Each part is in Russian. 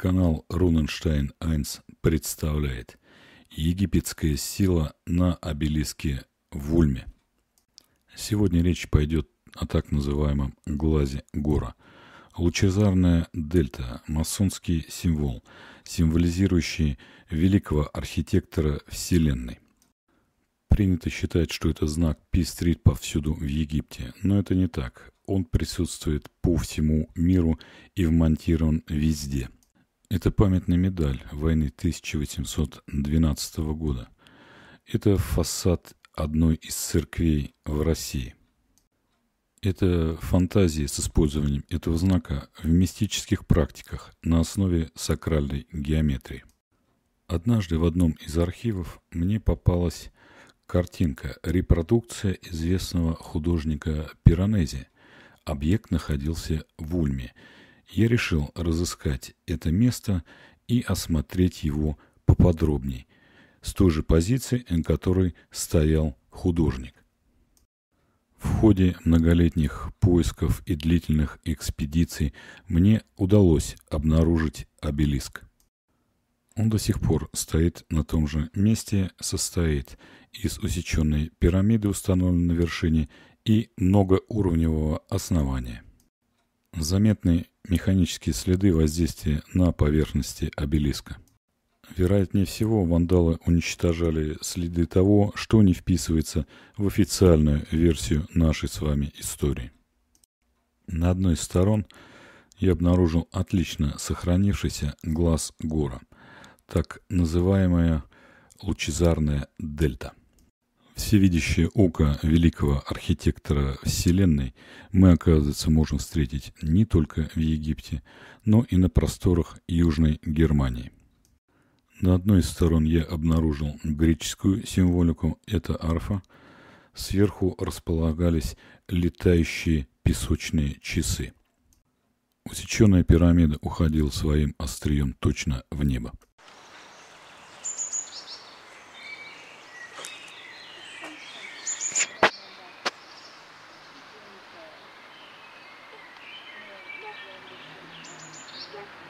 Канал Руненштейн 1 представляет Египетская сила на обелиске в Ульме. Сегодня речь пойдет о так называемом глазе гора. Лучезарная дельта – масонский символ, символизирующий великого архитектора Вселенной. Принято считать, что это знак пестрит повсюду в Египте, но это не так. Он присутствует по всему миру и вмонтирован везде – это памятная медаль войны 1812 года. Это фасад одной из церквей в России. Это фантазии с использованием этого знака в мистических практиках на основе сакральной геометрии. Однажды в одном из архивов мне попалась картинка, репродукция известного художника Пиранези. Объект находился в Ульме – я решил разыскать это место и осмотреть его поподробней, с той же позиции, на которой стоял художник. В ходе многолетних поисков и длительных экспедиций мне удалось обнаружить обелиск. Он до сих пор стоит на том же месте, состоит из усеченной пирамиды, установленной на вершине, и многоуровневого основания – Заметны механические следы воздействия на поверхности обелиска. Вероятнее всего, вандалы уничтожали следы того, что не вписывается в официальную версию нашей с вами истории. На одной из сторон я обнаружил отлично сохранившийся глаз гора, так называемая лучезарная дельта всевидящее око великого архитектора Вселенной мы, оказывается, можем встретить не только в Египте, но и на просторах Южной Германии. На одной из сторон я обнаружил греческую символику – это арфа. Сверху располагались летающие песочные часы. Усеченная пирамида уходила своим острием точно в небо. Thank you.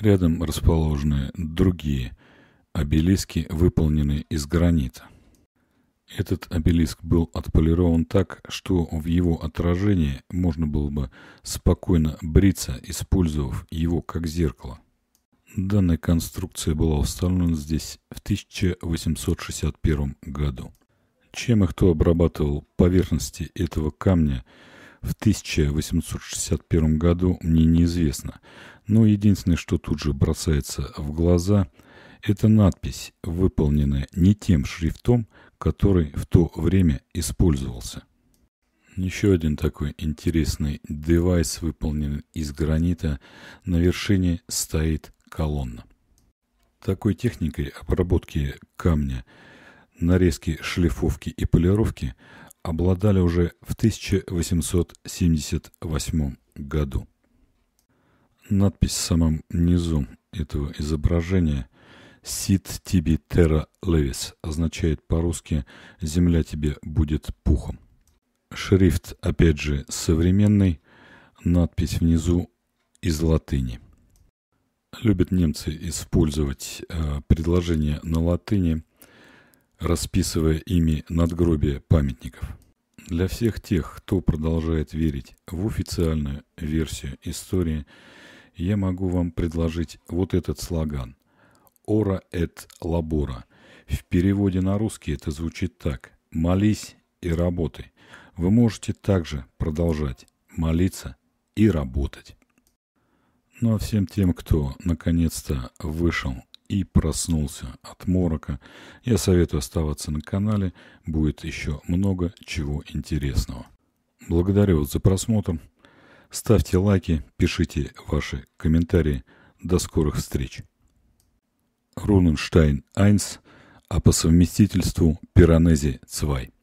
Рядом расположены другие обелиски, выполненные из гранита. Этот обелиск был отполирован так, что в его отражении можно было бы спокойно бриться, использовав его как зеркало. Данная конструкция была установлена здесь в 1861 году. Чем их кто обрабатывал поверхности этого камня – в 1861 году, мне неизвестно. Но единственное, что тут же бросается в глаза, это надпись, выполненная не тем шрифтом, который в то время использовался. Еще один такой интересный девайс выполненный из гранита. На вершине стоит колонна. Такой техникой обработки камня, нарезки, шлифовки и полировки обладали уже в 1878 году. Надпись в самом низу этого изображения «Сид tibi terra levis» означает по-русски «Земля тебе будет пухом». Шрифт, опять же, современный, надпись внизу из латыни. Любят немцы использовать э, предложения на латыни – расписывая ими надгробия памятников. Для всех тех, кто продолжает верить в официальную версию истории, я могу вам предложить вот этот слоган «Ора et labora». В переводе на русский это звучит так «Молись и работай». Вы можете также продолжать молиться и работать. Ну а всем тем, кто наконец-то вышел и проснулся от морока. Я советую оставаться на канале, будет еще много чего интересного. Благодарю вас за просмотр. Ставьте лайки, пишите ваши комментарии. До скорых встреч. Руненштайн Айнс, а по совместительству Пиранези Цвай.